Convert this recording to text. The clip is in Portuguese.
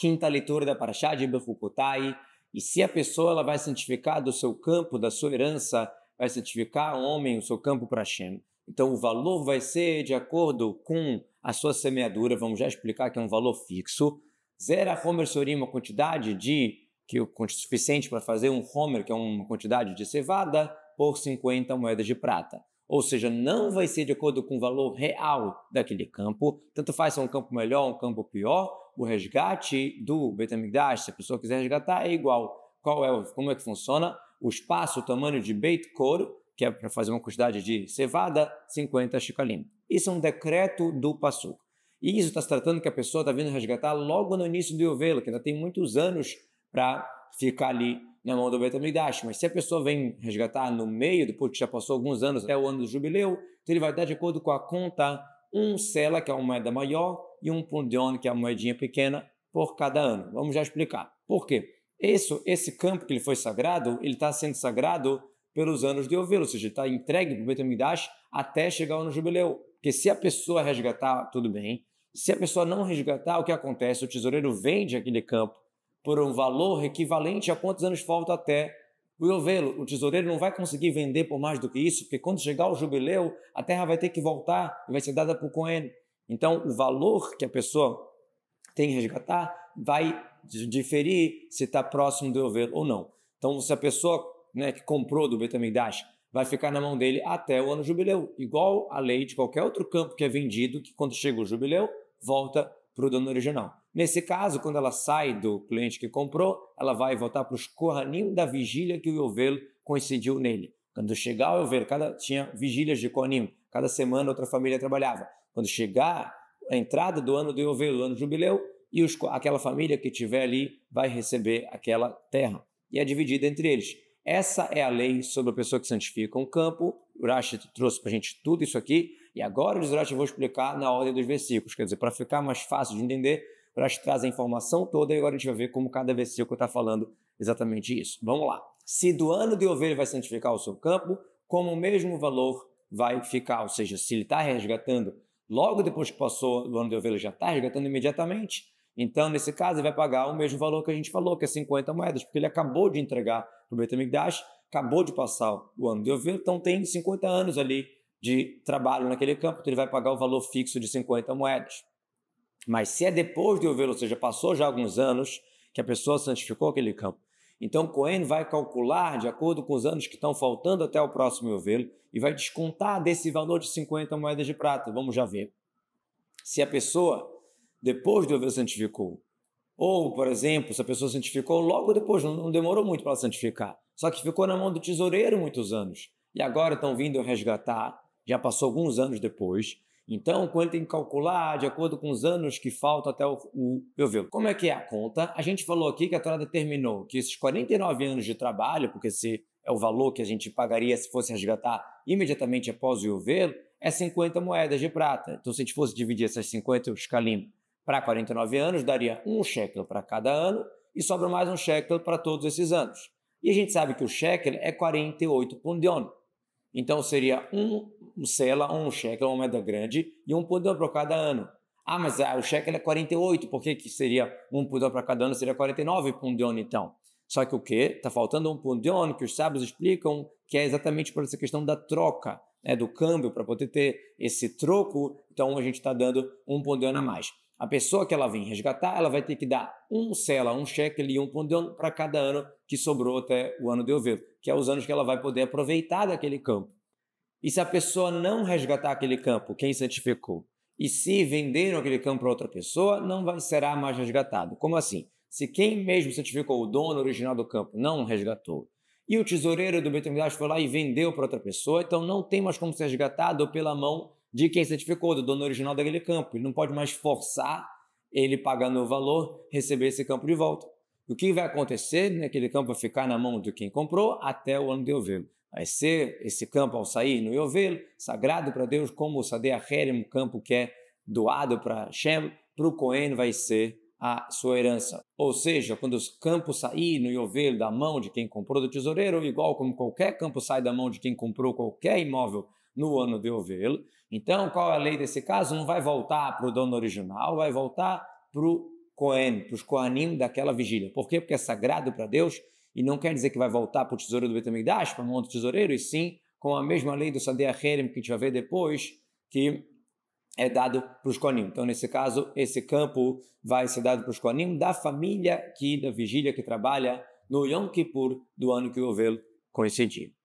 quinta leitura da Parashá de Bechukotai, e se a pessoa ela vai santificar do seu campo, da sua herança, vai santificar o homem, o seu campo para Hashem. Então o valor vai ser de acordo com a sua semeadura, vamos já explicar que é um valor fixo. Zera Homer Sorim, uma quantidade de que é suficiente para fazer um Homer, que é uma quantidade de cevada, por 50 moedas de prata ou seja, não vai ser de acordo com o valor real daquele campo. Tanto faz se é um campo melhor um campo pior, o resgate do Betamigdash, se a pessoa quiser resgatar, é igual. Qual é, como é que funciona? O espaço, o tamanho de Beit couro, que é para fazer uma quantidade de cevada, 50 shekalim. Isso é um decreto do Passuco. E isso está se tratando que a pessoa está vindo resgatar logo no início do Yovelo, que ainda tem muitos anos para ficar ali na né, mão do Betamigdash. Mas se a pessoa vem resgatar no meio, depois que já passou alguns anos, até o ano do jubileu, então ele vai dar de acordo com a conta um sela, que é uma moeda maior, e um pundion, que é uma moedinha pequena, por cada ano. Vamos já explicar. Por quê? Esse esse campo que ele foi sagrado, ele está sendo sagrado pelos anos de ovelha, ou seja, está entregue para o Betamigdash até chegar ano jubileu. Porque se a pessoa resgatar, tudo bem. Se a pessoa não resgatar, o que acontece? O tesoureiro vende aquele campo por um valor equivalente a quantos anos falta até o ovelo. O tesoureiro não vai conseguir vender por mais do que isso, porque quando chegar o jubileu, a terra vai ter que voltar e vai ser dada para o Cohen. Então, o valor que a pessoa tem que resgatar vai diferir se está próximo do ovelo ou não. Então, se a pessoa né, que comprou do Betamigdash vai ficar na mão dele até o ano jubileu, igual a lei de qualquer outro campo que é vendido, que quando chega o jubileu, volta para o dono original. Nesse caso, quando ela sai do cliente que comprou, ela vai voltar para os Kohanim da vigília que o Yovelo coincidiu nele. Quando chegar o Yovelo, cada tinha vigílias de Kohanim, cada semana outra família trabalhava. Quando chegar a entrada do ano do Yovelo, ano jubileu, e os, aquela família que tiver ali vai receber aquela terra. E é dividida entre eles. Essa é a lei sobre a pessoa que santifica um campo. Rashi trouxe para a gente tudo isso aqui. E agora os eu vou explicar na ordem dos versículos. Quer dizer, para ficar mais fácil de entender, para trazer a informação toda e agora a gente vai ver como cada versículo está falando exatamente isso. Vamos lá. Se do ano de ovelha vai santificar o seu campo, como o mesmo valor vai ficar. Ou seja, se ele está resgatando logo depois que passou do ano de ovelha, já está resgatando imediatamente. Então, nesse caso, ele vai pagar o mesmo valor que a gente falou, que é 50 moedas, porque ele acabou de entregar para o Betamigdash, acabou de passar o ano de ovelha, então tem 50 anos ali de trabalho naquele campo, então ele vai pagar o valor fixo de 50 moedas. Mas se é depois do ovelha, ou seja, passou já alguns anos que a pessoa santificou aquele campo, então o Cohen vai calcular de acordo com os anos que estão faltando até o próximo ovelho e vai descontar desse valor de 50 moedas de prata. Vamos já ver. Se a pessoa, depois do ovelho santificou, ou, por exemplo, se a pessoa santificou logo depois, não demorou muito para santificar, só que ficou na mão do tesoureiro muitos anos, e agora estão vindo resgatar, já passou alguns anos depois. Então, quando tem que calcular de acordo com os anos que faltam até o, o Como é que é a conta? A gente falou aqui que a Torá determinou que esses 49 anos de trabalho, porque esse é o valor que a gente pagaria se fosse resgatar imediatamente após o Iovelo, é 50 moedas de prata. Então, se a gente fosse dividir essas 50 escalim para 49 anos, daria um shekel para cada ano e sobra mais um shekel para todos esses anos. E a gente sabe que o shekel é 48 pundion, então seria um cela, um shekel, uma moeda grande e um pudor para cada ano. Ah, mas ah, o shekel é 48, por que, que seria um pudor para cada ano? Seria 49 pundion então. Só que o quê? Está faltando um pundion que os sábios explicam que é exatamente por essa questão da troca, né, do câmbio, para poder ter esse troco. Então a gente está dando um pundion a mais. A pessoa que ela vem resgatar, ela vai ter que dar um cela, um cheque e um condão para cada ano que sobrou até o ano de ouvido, que é os anos que ela vai poder aproveitar daquele campo. E se a pessoa não resgatar aquele campo, quem santificou? E se venderam aquele campo para outra pessoa, não vai, será mais resgatado. Como assim? Se quem mesmo certificou o dono original do campo não resgatou, e o tesoureiro do Betamigdash foi lá e vendeu para outra pessoa, então não tem mais como ser resgatado pela mão de quem certificou, do dono original daquele campo. Ele não pode mais forçar ele pagando o valor, receber esse campo de volta. O que vai acontecer? Né? Aquele campo vai ficar na mão de quem comprou até o ano de ovelo. Vai ser esse campo, ao sair no ovelho, sagrado para Deus, como o Sadeia Herem, um campo que é doado para Shem, para o Cohen vai ser a sua herança. Ou seja, quando os campos sair no ovelho da mão de quem comprou do tesoureiro, igual como qualquer campo sai da mão de quem comprou qualquer imóvel no ano de ovelo. Então, qual é a lei desse caso? Não vai voltar para o dono original, vai voltar para o Coen, para os Coanim daquela vigília. Por quê? Porque é sagrado para Deus e não quer dizer que vai voltar para o tesouro do Betamigdash, para o monte tesoureiro, e sim com a mesma lei do Sadeh Herem que a gente vai ver depois, que é dado para os Coanim. Então, nesse caso, esse campo vai ser dado para os Coanim da família que da vigília que trabalha no Yom Kippur do ano que o ovelo coincidiu.